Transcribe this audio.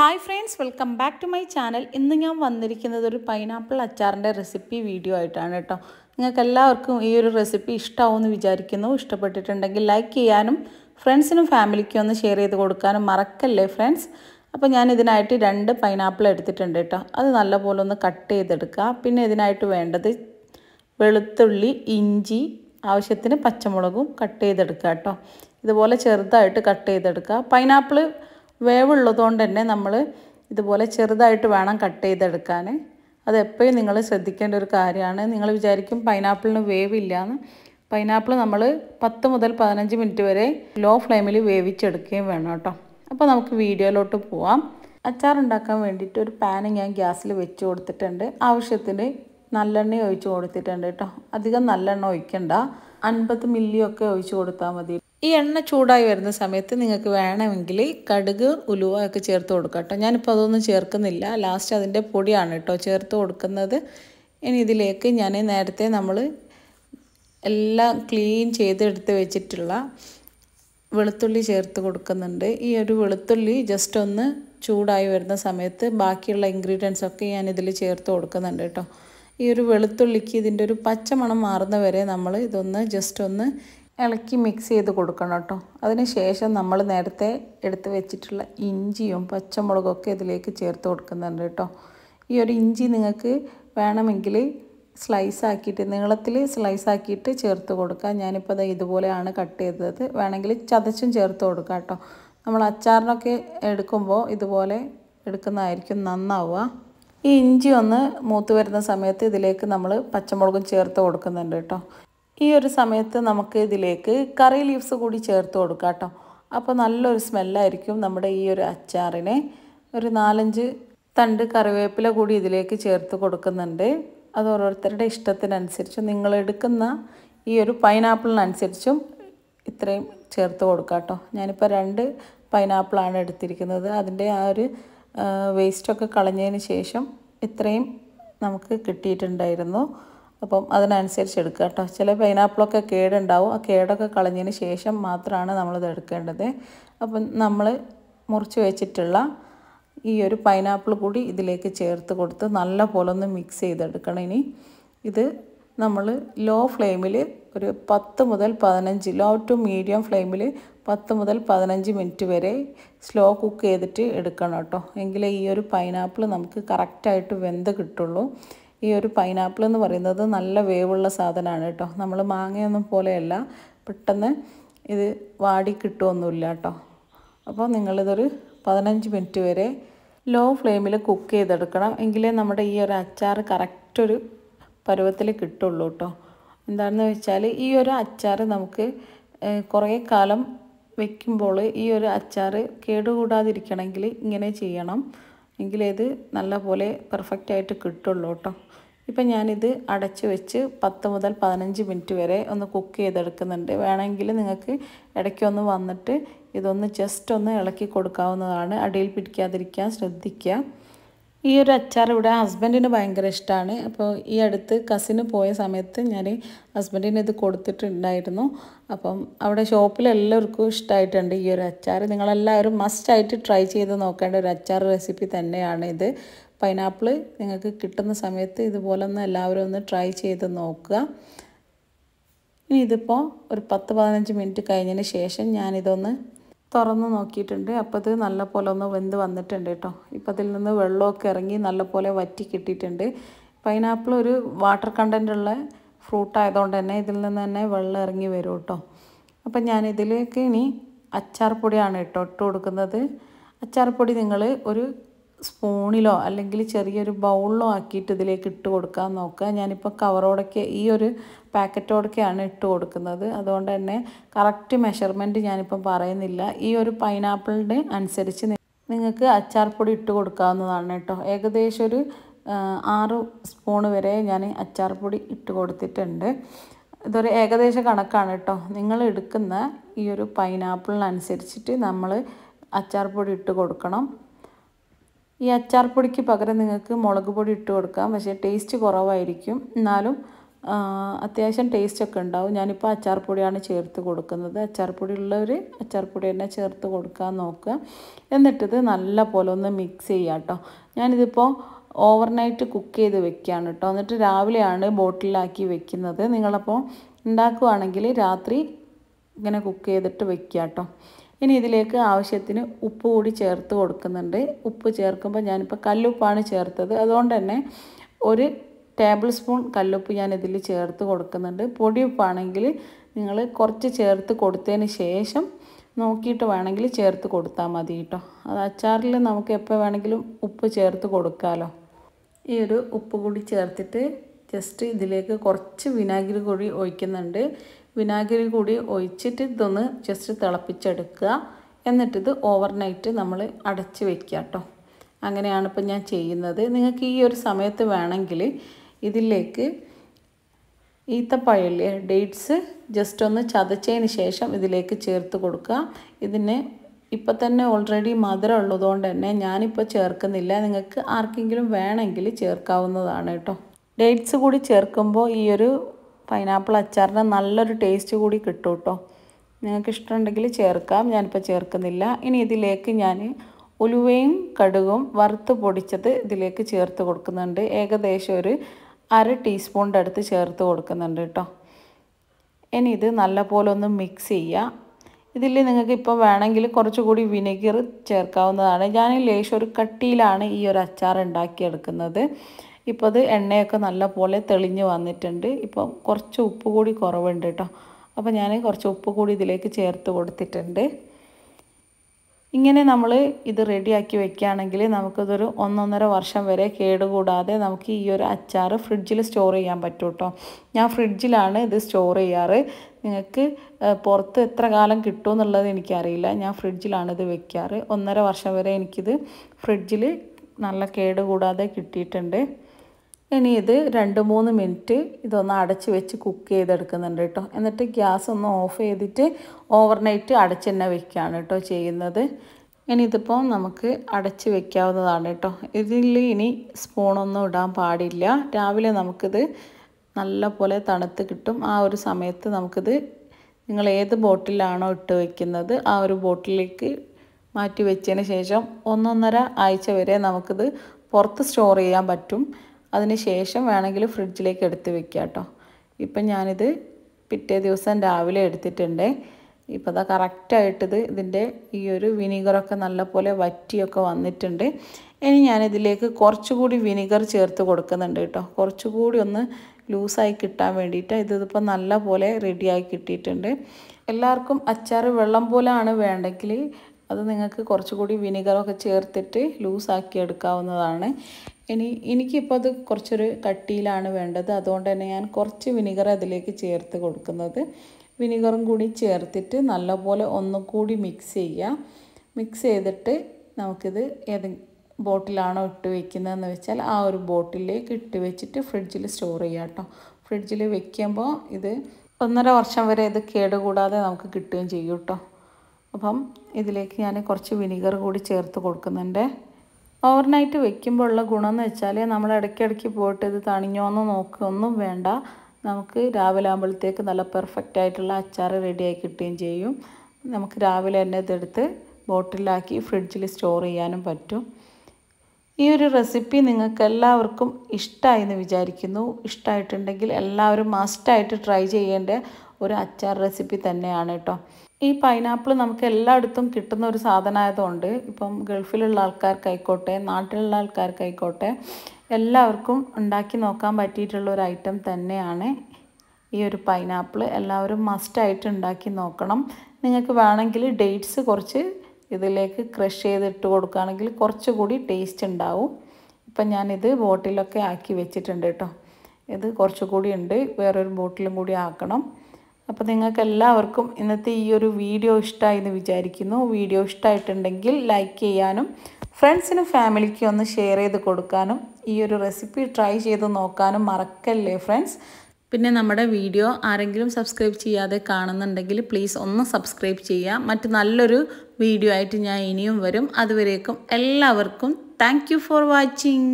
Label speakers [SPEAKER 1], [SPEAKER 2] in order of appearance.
[SPEAKER 1] hi friends welcome back to my channel ഇന്ന് ഞാൻ വന്നിരിക്കുന്നത് ഒരു പൈനാപ്പിൾ അച്ചാറിൻ്റെ റെസിപ്പി വീഡിയോ ആയിട്ടാണ് കേട്ടോ നിങ്ങൾക്ക് എല്ലാവർക്കും ഈ ഒരു റെസിപ്പി ഇഷ്ടമാവുമെന്ന് വിചാരിക്കുന്നു ഇഷ്ടപ്പെട്ടിട്ടുണ്ടെങ്കിൽ ലൈക്ക് ചെയ്യാനും ഫ്രണ്ട്സിനും ഫാമിലിക്കും ഒന്ന് ഷെയർ ചെയ്ത് കൊടുക്കാനും മറക്കല്ലേ ഫ്രണ്ട്സ് അപ്പോൾ ഞാൻ ഇതിനായിട്ട് രണ്ട് പൈനാപ്പിൾ എടുത്തിട്ടുണ്ട് കേട്ടോ അത് നല്ലപോലെ ഒന്ന് കട്ട് ചെയ്തെടുക്കുക പിന്നെ ഇതിനായിട്ട് വേണ്ടത് വെളുത്തുള്ളി ഇഞ്ചി ആവശ്യത്തിന് പച്ചമുളകും കട്ട് ചെയ്തെടുക്കുക കേട്ടോ ഇതുപോലെ ചെറുതായിട്ട് കട്ട് ചെയ്തെടുക്കുക പൈനാപ്പിൾ വേവുള്ളതുകൊണ്ട് തന്നെ നമ്മൾ ഇതുപോലെ ചെറുതായിട്ട് വേണം കട്ട് ചെയ്തെടുക്കാൻ അത് നിങ്ങൾ ശ്രദ്ധിക്കേണ്ട ഒരു കാര്യമാണ് നിങ്ങൾ വിചാരിക്കും പൈനാപ്പിളിന് വേവില്ല എന്ന് പൈനാപ്പിൾ നമ്മൾ പത്ത് മുതൽ പതിനഞ്ച് മിനിറ്റ് വരെ ലോ ഫ്ലെയിമിൽ വേവിച്ചെടുക്കുകയും വേണം കേട്ടോ അപ്പോൾ നമുക്ക് വീഡിയോയിലോട്ട് പോവാം അച്ചാർ ഉണ്ടാക്കാൻ വേണ്ടിയിട്ട് ഒരു പാന് ഞാൻ ഗ്യാസിൽ വെച്ച് കൊടുത്തിട്ടുണ്ട് ആവശ്യത്തിന് നല്ലെണ്ണ ഒഴിച്ച് കൊടുത്തിട്ടുണ്ട് കേട്ടോ അധികം നല്ലെണ്ണ ഒഴിക്കണ്ട അൻപത് മില്ലിയൊക്കെ ഒഴിച്ചു കൊടുത്താൽ മതി ഈ എണ്ണ ചൂടായി വരുന്ന സമയത്ത് നിങ്ങൾക്ക് വേണമെങ്കിൽ കടുക് ഉലുവ ഒക്കെ ചേർത്ത് കൊടുക്കാം കേട്ടോ ഞാനിപ്പോൾ അതൊന്നും ചേർക്കുന്നില്ല ലാസ്റ്റ് അതിൻ്റെ പൊടിയാണ് കേട്ടോ ചേർത്ത് കൊടുക്കുന്നത് ഇനി ഇതിലേക്ക് ഞാൻ നേരത്തെ നമ്മൾ എല്ലാം ക്ലീൻ ചെയ്തെടുത്ത് വെച്ചിട്ടുള്ള വെളുത്തുള്ളി ചേർത്ത് കൊടുക്കുന്നുണ്ട് ഈ ഒരു വെളുത്തുള്ളി ജസ്റ്റ് ഒന്ന് ചൂടായി വരുന്ന സമയത്ത് ബാക്കിയുള്ള ഇൻഗ്രീഡിയൻസ് ഒക്കെ ഞാൻ ഇതിൽ ചേർത്ത് കൊടുക്കുന്നുണ്ട് കേട്ടോ ഈ ഒരു വെളുത്തുള്ളിക്ക് ഇതിൻ്റെ ഒരു പച്ചമണം മാറുന്ന വരെ നമ്മൾ ഇതൊന്ന് ജസ്റ്റ് ഒന്ന് ഇളക്കി മിക്സ് ചെയ്ത് കൊടുക്കണം കേട്ടോ അതിന് ശേഷം നമ്മൾ നേരത്തെ എടുത്ത് വെച്ചിട്ടുള്ള ഇഞ്ചിയും പച്ചമുളകൊക്കെ ഇതിലേക്ക് ചേർത്ത് കൊടുക്കുന്നുണ്ട് കേട്ടോ ഈ ഒരു ഇഞ്ചി നിങ്ങൾക്ക് വേണമെങ്കിൽ സ്ലൈസ് ആക്കിയിട്ട് നീളത്തിൽ സ്ലൈസ് ആക്കിയിട്ട് ചേർത്ത് കൊടുക്കുക ഞാനിപ്പോൾ അത് ഇതുപോലെയാണ് കട്ട് ചെയ്തത് വേണമെങ്കിൽ ചതച്ചും ചേർത്ത് കൊടുക്കുക കേട്ടോ നമ്മൾ അച്ചാറിനൊക്കെ എടുക്കുമ്പോൾ ഇതുപോലെ എടുക്കുന്നതായിരിക്കും നന്നാവുക ഈ ഇഞ്ചി ഒന്ന് മൂത്ത് വരുന്ന സമയത്ത് ഇതിലേക്ക് നമ്മൾ പച്ചമുളകും ചേർത്ത് കൊടുക്കുന്നുണ്ട് കേട്ടോ ഈ ഒരു സമയത്ത് നമുക്ക് ഇതിലേക്ക് കറി ലീവ്സ് കൂടി ചേർത്ത് കൊടുക്കാം കേട്ടോ അപ്പോൾ നല്ലൊരു സ്മെല്ലായിരിക്കും നമ്മുടെ ഈ ഒരു അച്ചാറിന് ഒരു നാലഞ്ച് തണ്ട് കറിവേപ്പില കൂടി ഇതിലേക്ക് ചേർത്ത് കൊടുക്കുന്നുണ്ട് അത് ഓരോരുത്തരുടെ ഇഷ്ടത്തിനനുസരിച്ച് നിങ്ങൾ എടുക്കുന്ന ഈ ഒരു പൈനാപ്പിളിനനുസരിച്ചും ഇത്രയും ചേർത്ത് കൊടുക്കാം കേട്ടോ ഞാനിപ്പോൾ രണ്ട് പൈനാപ്പിളാണ് എടുത്തിരിക്കുന്നത് അതിൻ്റെ ആ ഒരു വേസ്റ്റൊക്കെ കളഞ്ഞതിന് ശേഷം ഇത്രയും നമുക്ക് കിട്ടിയിട്ടുണ്ടായിരുന്നു അപ്പം അതിനനുസരിച്ച് എടുക്കുക കേട്ടോ ചില പൈനാപ്പിളൊക്കെ കേടുണ്ടാവും ആ കേടൊക്കെ കളഞ്ഞതിന് ശേഷം മാത്രമാണ് നമ്മളിത് എടുക്കേണ്ടത് അപ്പം നമ്മൾ മുറിച്ച് വെച്ചിട്ടുള്ള ഈ ഒരു പൈനാപ്പിൾ കൂടി ഇതിലേക്ക് ചേർത്ത് കൊടുത്ത് നല്ല പോലെ ഒന്ന് മിക്സ് ചെയ്തെടുക്കണം ഇനി ഇത് നമ്മൾ ലോ ഫ്ലെയിമിൽ ഒരു പത്ത് മുതൽ പതിനഞ്ച് ലോ ടു മീഡിയം ഫ്ലെയിമിൽ പത്ത് മുതൽ പതിനഞ്ച് മിനിറ്റ് വരെ സ്ലോ കുക്ക് ചെയ്തിട്ട് എടുക്കണം കേട്ടോ എങ്കിലേ ഈ ഒരു പൈനാപ്പിൾ നമുക്ക് കറക്റ്റായിട്ട് വെന്ത് കിട്ടുള്ളൂ ഈ ഒരു പൈനാപ്പിൾ എന്ന് പറയുന്നത് നല്ല വേവുള്ള സാധനമാണ് കേട്ടോ നമ്മൾ മാങ്ങയൊന്നും പോലെയല്ല പെട്ടെന്ന് ഇത് വാടി കിട്ടുമൊന്നുമില്ല കേട്ടോ അപ്പോൾ നിങ്ങളിതൊരു പതിനഞ്ച് മിനിറ്റ് വരെ ലോ ഫ്ലെയിമിൽ കുക്ക് ചെയ്തെടുക്കണം എങ്കിലേ നമ്മുടെ ഈ ഒരു അച്ചാർ കറക്റ്റൊരു പരുവത്തിൽ കിട്ടുള്ളൂ കേട്ടോ എന്താണെന്ന് വെച്ചാൽ ഈ ഒരു അച്ചാർ നമുക്ക് കുറേ കാലം വെക്കുമ്പോൾ ഈ ഒരു അച്ചാർ കേടുകൂടാതിരിക്കണമെങ്കിൽ ഇങ്ങനെ ചെയ്യണം എങ്കിലേത് നല്ല പോലെ പെർഫെക്റ്റായിട്ട് കിട്ടുള്ളൂ കേട്ടോ ഇപ്പം ഞാനിത് അടച്ചു വെച്ച് പത്ത് മുതൽ പതിനഞ്ച് മിനിറ്റ് വരെ ഒന്ന് കുക്ക് ചെയ്തെടുക്കുന്നുണ്ട് വേണമെങ്കിൽ നിങ്ങൾക്ക് ഇടയ്ക്കൊന്ന് വന്നിട്ട് ഇതൊന്ന് ജസ്റ്റ് ഒന്ന് ഇളക്കി കൊടുക്കാവുന്നതാണ് അടിയിൽ പിടിക്കാതിരിക്കാൻ ശ്രദ്ധിക്കുക ഈ ഒരു അച്ചാർ ഇവിടെ ഹസ്ബൻഡിന് ഭയങ്കര ഇഷ്ടമാണ് അപ്പോൾ ഈ അടുത്ത് കസിന് പോയ സമയത്ത് ഞാൻ ഹസ്ബൻഡിന് ഇത് കൊടുത്തിട്ടുണ്ടായിരുന്നു അപ്പം അവിടെ ഷോപ്പിൽ എല്ലാവർക്കും ഇഷ്ടമായിട്ടുണ്ട് ഈ ഒരു അച്ചാർ നിങ്ങളെല്ലാവരും മസ്റ്റായിട്ട് ട്രൈ ചെയ്ത് നോക്കേണ്ട ഒരു അച്ചാർ റെസിപ്പി തന്നെയാണ് ഇത് പൈനാപ്പിൾ നിങ്ങൾക്ക് കിട്ടുന്ന സമയത്ത് ഇതുപോലെ ഒന്ന് എല്ലാവരും ഒന്ന് ട്രൈ ചെയ്ത് നോക്കുക ഇനി ഇതിപ്പോൾ ഒരു പത്ത് പതിനഞ്ച് മിനിറ്റ് കഴിഞ്ഞതിന് ശേഷം ഞാനിതൊന്ന് തുറന്ന് നോക്കിയിട്ടുണ്ട് അപ്പോൾ ഇത് നല്ലപോലെ ഒന്ന് വെന്ത് വന്നിട്ടുണ്ട് കേട്ടോ ഇപ്പോൾ അതിൽ നിന്ന് വെള്ളമൊക്കെ ഇറങ്ങി നല്ലപോലെ വറ്റി കിട്ടിയിട്ടുണ്ട് പൈനാപ്പിൾ ഒരു വാട്ടർ കണ്ടൻ്റ് ഉള്ള ഫ്രൂട്ട് ആയതുകൊണ്ട് തന്നെ ഇതിൽ നിന്ന് തന്നെ വെള്ളം ഇറങ്ങി വരും കേട്ടോ അപ്പം ഇതിലേക്ക് ഇനി അച്ചാർ പൊടിയാണ് കേട്ടോ ഇട്ട് കൊടുക്കുന്നത് അച്ചാർ പൊടി നിങ്ങൾ ഒരു സ്പൂണിലോ അല്ലെങ്കിൽ ചെറിയൊരു ബൗളിലോ ആക്കിയിട്ട് ഇതിലേക്ക് ഇട്ട് കൊടുക്കാൻ നോക്കുക ഞാനിപ്പോൾ കവറോടൊക്കെ ഈ ഒരു പാക്കറ്റോടൊക്കെയാണ് ഇട്ട് കൊടുക്കുന്നത് അതുകൊണ്ട് തന്നെ കറക്റ്റ് മെഷർമെൻറ്റ് ഞാനിപ്പം പറയുന്നില്ല ഈ ഒരു പൈനാപ്പിളിൻ്റെ അനുസരിച്ച് നിങ്ങൾക്ക് അച്ചാർപ്പൊടി ഇട്ട് കൊടുക്കാവുന്നതാണ് കേട്ടോ ഏകദേശം ഒരു ആറ് സ്പൂൺ വരെ ഞാൻ അച്ചാർപ്പൊടി ഇട്ട് കൊടുത്തിട്ടുണ്ട് ഇതൊരു ഏകദേശ കണക്കാണ് കേട്ടോ നിങ്ങൾ എടുക്കുന്ന ഈ ഒരു പൈനാപ്പിളിനനുസരിച്ചിട്ട് നമ്മൾ അച്ചാർപ്പൊടി ഇട്ട് കൊടുക്കണം ഈ അച്ചാർ പൊടിക്ക് പകരം നിങ്ങൾക്ക് മുളക് പൊടി ഇട്ട് കൊടുക്കാം പക്ഷേ ടേസ്റ്റ് കുറവായിരിക്കും എന്നാലും അത്യാവശ്യം ടേസ്റ്റ് ഒക്കെ ഉണ്ടാവും ഞാനിപ്പോൾ അച്ചാർ പൊടിയാണ് ചേർത്ത് കൊടുക്കുന്നത് അച്ചാർ പൊടി ഉള്ളവർ അച്ചാർ പൊടി തന്നെ ചേർത്ത് കൊടുക്കാൻ നോക്കുക എന്നിട്ടിത് നല്ല പോലെ ഒന്ന് മിക്സ് ചെയ്യുക കേട്ടോ ഞാനിതിപ്പോൾ ഓവർനൈറ്റ് കുക്ക് ചെയ്ത് വെക്കുകയാണ് കേട്ടോ എന്നിട്ട് രാവിലെയാണ് ബോട്ടിലാക്കി വെക്കുന്നത് നിങ്ങളപ്പോൾ ഉണ്ടാക്കുകയാണെങ്കിൽ രാത്രി ഇങ്ങനെ കുക്ക് ചെയ്തിട്ട് വെക്കുക കേട്ടോ ഇനി ഇതിലേക്ക് ആവശ്യത്തിന് ഉപ്പ് കൂടി ചേർത്ത് കൊടുക്കുന്നുണ്ട് ഉപ്പ് ചേർക്കുമ്പോൾ ഞാനിപ്പോൾ കല്ലുപ്പാണ് ചേർത്തത് അതുകൊണ്ട് തന്നെ ഒരു ടേബിൾ സ്പൂൺ കല്ലുപ്പ് ഞാൻ ഇതിൽ ചേർത്ത് കൊടുക്കുന്നുണ്ട് പൊടിയുപ്പാണെങ്കിൽ നിങ്ങൾ കുറച്ച് ചേർത്ത് കൊടുത്തതിന് ശേഷം നോക്കിയിട്ട് വേണമെങ്കിൽ ചേർത്ത് കൊടുത്താൽ മതി കേട്ടോ അത് അച്ചാറിൽ നമുക്ക് എപ്പോൾ വേണമെങ്കിലും ഉപ്പ് ചേർത്ത് കൊടുക്കാമല്ലോ ഈ ഒരു ഉപ്പ് കൂടി ചേർത്തിട്ട് ജസ്റ്റ് ഇതിലേക്ക് കുറച്ച് വിനാഗിരി കൂടി ഒഴിക്കുന്നുണ്ട് വിനാഗിരി കൂടി ഒഴിച്ചിട്ട് ഇതൊന്ന് ജസ്റ്റ് തിളപ്പിച്ചെടുക്കുക എന്നിട്ടിത് ഓവർ നൈറ്റ് നമ്മൾ അടച്ച് വയ്ക്കുക കേട്ടോ അങ്ങനെയാണ് ഇപ്പം ഞാൻ ചെയ്യുന്നത് നിങ്ങൾക്ക് ഈ ഒരു സമയത്ത് വേണമെങ്കിൽ ഇതിലേക്ക് ഈത്തപ്പഴമില്ലേ ഡേറ്റ്സ് ജസ്റ്റ് ഒന്ന് ചതച്ചതിന് ശേഷം ഇതിലേക്ക് ചേർത്ത് കൊടുക്കുക ഇതിനെ ഇപ്പം തന്നെ ഓൾറെഡി മധുരം ഉള്ളതുകൊണ്ട് തന്നെ ഞാനിപ്പോൾ ചേർക്കുന്നില്ല നിങ്ങൾക്ക് ആർക്കെങ്കിലും വേണമെങ്കിൽ ചേർക്കാവുന്നതാണ് കേട്ടോ ഡേറ്റ്സ് കൂടി ചേർക്കുമ്പോൾ ഈ ഒരു പൈനാപ്പിൾ അച്ചാറിന് നല്ലൊരു ടേസ്റ്റ് കൂടി കിട്ടും കേട്ടോ നിങ്ങൾക്ക് ഇഷ്ടമുണ്ടെങ്കിൽ ചേർക്കാം ഞാനിപ്പോൾ ചേർക്കുന്നില്ല ഇനി ഇതിലേക്ക് ഞാൻ ഉലുവയും കടുകും വറുത്ത് പൊടിച്ചത് ഇതിലേക്ക് ചേർത്ത് കൊടുക്കുന്നുണ്ട് ഏകദേശം ഒരു അര ടീസ്പൂണിൻ്റെ അടുത്ത് ചേർത്ത് കൊടുക്കുന്നുണ്ട് കേട്ടോ ഇനി ഇത് നല്ലപോലെ ഒന്ന് മിക്സ് ചെയ്യുക ഇതിൽ നിങ്ങൾക്ക് ഇപ്പോൾ വേണമെങ്കിൽ കുറച്ചുകൂടി വിനെഗർ ചേർക്കാവുന്നതാണ് ഞാൻ ലേശം ഒരു കട്ടിയിലാണ് ഈ ഒരു അച്ചാർ ഉണ്ടാക്കിയെടുക്കുന്നത് ഇപ്പം അത് എണ്ണയൊക്കെ നല്ലപോലെ തെളിഞ്ഞ് വന്നിട്ടുണ്ട് ഇപ്പം കുറച്ച് ഉപ്പ് കൂടി കുറവുണ്ട് കേട്ടോ അപ്പോൾ ഞാൻ കുറച്ച് ഉപ്പ് കൂടി ഇതിലേക്ക് ചേർത്ത് കൊടുത്തിട്ടുണ്ട് ഇങ്ങനെ നമ്മൾ ഇത് റെഡിയാക്കി വെക്കുകയാണെങ്കിൽ നമുക്കിതൊരു ഒന്നൊന്നര വർഷം വരെ കേടുകൂടാതെ നമുക്ക് ഈ ഒരു അച്ചാർ ഫ്രിഡ്ജിൽ സ്റ്റോർ ചെയ്യാൻ പറ്റും കേട്ടോ ഞാൻ ഫ്രിഡ്ജിലാണ് ഇത് സ്റ്റോർ ചെയ്യാറ് നിങ്ങൾക്ക് പുറത്ത് എത്ര കാലം കിട്ടും എന്നുള്ളത് എനിക്കറിയില്ല ഞാൻ ഫ്രിഡ്ജിലാണ് ഇത് വെക്കാറ് ഒന്നര വർഷം വരെ എനിക്കിത് ഫ്രിഡ്ജിൽ നല്ല കേടുകൂടാതെ കിട്ടിയിട്ടുണ്ട് ഇനി ഇത് രണ്ട് മൂന്ന് മിനിറ്റ് ഇതൊന്ന് അടച്ച് വെച്ച് കുക്ക് ചെയ്തെടുക്കുന്നുണ്ട് കേട്ടോ എന്നിട്ട് ഗ്യാസ് ഒന്ന് ഓഫ് ചെയ്തിട്ട് ഓവർനൈറ്റ് അടച്ച് തന്നെ വെക്കുകയാണ് കേട്ടോ ചെയ്യുന്നത് ഇനി ഇതിപ്പോൾ നമുക്ക് അടച്ച് വെക്കാവുന്നതാണ് കേട്ടോ ഇതിൽ ഇനി സ്പൂണൊന്നും ഇടാൻ പാടില്ല രാവിലെ നമുക്കിത് നല്ല പോലെ തണുത്ത് കിട്ടും ആ ഒരു സമയത്ത് നമുക്കിത് നിങ്ങൾ ഏത് ബോട്ടിലാണോ ഇട്ട് വയ്ക്കുന്നത് ആ ഒരു ബോട്ടിലേക്ക് മാറ്റി വെച്ചതിന് ശേഷം ഒന്നൊന്നര ആഴ്ച വരെ നമുക്കിത് പുറത്ത് സ്റ്റോർ ചെയ്യാൻ പറ്റും അതിന് ശേഷം വേണമെങ്കിൽ ഫ്രിഡ്ജിലേക്ക് എടുത്ത് വെക്കുക കേട്ടോ ഇപ്പം ഞാനിത് പിറ്റേ ദിവസം രാവിലെ എടുത്തിട്ടുണ്ട് ഇപ്പോൾ അതാ കറക്റ്റായിട്ടിത് ഇതിൻ്റെ ഈ ഒരു വിനീഗറൊക്കെ നല്ലപോലെ വറ്റിയൊക്കെ വന്നിട്ടുണ്ട് ഇനി ഞാനിതിലേക്ക് കുറച്ചുകൂടി വിനീഗർ ചേർത്ത് കൊടുക്കുന്നുണ്ട് കേട്ടോ കുറച്ചുകൂടി ഒന്ന് ലൂസായി കിട്ടാൻ വേണ്ടിയിട്ട് ഇതിപ്പോൾ നല്ല പോലെ റെഡിയായി കിട്ടിയിട്ടുണ്ട് എല്ലാവർക്കും അച്ചാർ വെള്ളം പോലെയാണ് വേണ്ടെങ്കിൽ അത് നിങ്ങൾക്ക് കുറച്ചുകൂടി വിനീഗറൊക്കെ ചേർത്തിട്ട് ലൂസാക്കി എടുക്കാവുന്നതാണ് ഇനി എനിക്കിപ്പോൾ അത് കുറച്ചൊരു കട്ടിയിലാണ് വേണ്ടത് അതുകൊണ്ട് തന്നെ ഞാൻ കുറച്ച് വിനിഗർ അതിലേക്ക് ചേർത്ത് കൊടുക്കുന്നത് വിനിഗറും കൂടി ചേർത്തിട്ട് നല്ലപോലെ ഒന്നുകൂടി മിക്സ് ചെയ്യുക മിക്സ് ചെയ്തിട്ട് നമുക്കിത് ഏത് ബോട്ടിലാണോ ഇട്ട് വെക്കുന്നതെന്ന് വെച്ചാൽ ആ ഒരു ബോട്ടിലേക്ക് ഇട്ട് വെച്ചിട്ട് ഫ്രിഡ്ജിൽ സ്റ്റോർ ചെയ്യാം കേട്ടോ ഫ്രിഡ്ജിൽ വെക്കുമ്പോൾ ഇത് ഒന്നര വർഷം വരെ ഇത് കേടുകൂടാതെ നമുക്ക് കിട്ടുകയും ചെയ്യും കേട്ടോ അപ്പം ഇതിലേക്ക് ഞാൻ കുറച്ച് വിനിഗർ കൂടി ചേർത്ത് കൊടുക്കുന്നുണ്ട് ഓവർനൈറ്റ് വെക്കുമ്പോൾ ഉള്ള എന്ന് വെച്ചാൽ നമ്മൾ ഇടയ്ക്കിടയ്ക്ക് പോയിട്ട് ഇത് തണിഞ്ഞോന്ന് നോക്കുകയൊന്നും വേണ്ട നമുക്ക് രാവിലെ ആകുമ്പോഴത്തേക്ക് നല്ല പെർഫെക്റ്റ് ആയിട്ടുള്ള അച്ചാർ റെഡിയായി കിട്ടുകയും ചെയ്യും നമുക്ക് രാവിലെ തന്നെ ഇതെടുത്ത് ബോട്ടിലാക്കി ഫ്രിഡ്ജിൽ സ്റ്റോർ ചെയ്യാനും പറ്റും ഈ ഒരു റെസിപ്പി നിങ്ങൾക്ക് എല്ലാവർക്കും ഇഷ്ടമായി എന്ന് വിചാരിക്കുന്നു ഇഷ്ടമായിട്ടുണ്ടെങ്കിൽ എല്ലാവരും മസ്റ്റായിട്ട് ട്രൈ ചെയ്യേണ്ട ഒരു അച്ചാർ റെസിപ്പി തന്നെയാണ് കേട്ടോ ഈ പൈനാപ്പിൾ നമുക്ക് എല്ലായിടത്തും കിട്ടുന്ന ഒരു സാധനമായതുകൊണ്ട് ഇപ്പം ഗൾഫിലുള്ള ആൾക്കാർക്കായിക്കോട്ടെ നാട്ടിലുള്ള ആൾക്കാർക്കായിക്കോട്ടെ എല്ലാവർക്കും ഉണ്ടാക്കി നോക്കാൻ പറ്റിയിട്ടുള്ള ഒരു ഐറ്റം തന്നെയാണ് ഈ ഒരു പൈനാപ്പിൾ എല്ലാവരും മസ്റ്റായിട്ട് ഉണ്ടാക്കി നോക്കണം നിങ്ങൾക്ക് വേണമെങ്കിൽ ഡേറ്റ്സ് കുറച്ച് ഇതിലേക്ക് ക്രഷ് ചെയ്തിട്ട് കൊടുക്കുകയാണെങ്കിൽ കുറച്ചുകൂടി ടേസ്റ്റ് ഉണ്ടാവും ഇപ്പം ഞാനിത് ബോട്ടിലൊക്കെ ആക്കി വെച്ചിട്ടുണ്ട് കേട്ടോ ഇത് കുറച്ചുകൂടി ഉണ്ട് വേറൊരു ബോട്ടിലും കൂടി ആക്കണം അപ്പോൾ നിങ്ങൾക്ക് എല്ലാവർക്കും ഇന്നത്തെ ഈ ഒരു വീഡിയോ ഇഷ്ടമായി എന്ന് വിചാരിക്കുന്നു വീഡിയോ ഇഷ്ടമായിട്ടുണ്ടെങ്കിൽ ലൈക്ക് ചെയ്യാനും ഫ്രണ്ട്സിനും ഫാമിലിക്കും ഒന്ന് ഷെയർ ചെയ്ത് കൊടുക്കാനും ഈ ഒരു റെസിപ്പി ട്രൈ ചെയ്ത് നോക്കാനും മറക്കല്ലേ ഫ്രണ്ട്സ് പിന്നെ നമ്മുടെ വീഡിയോ ആരെങ്കിലും സബ്സ്ക്രൈബ് ചെയ്യാതെ കാണുന്നുണ്ടെങ്കിൽ പ്ലീസ് ഒന്ന് സബ്സ്ക്രൈബ് ചെയ്യാം മറ്റ് നല്ലൊരു വീഡിയോ ആയിട്ട് ഞാൻ ഇനിയും വരും അതുവരേക്കും എല്ലാവർക്കും താങ്ക് ഫോർ വാച്ചിങ്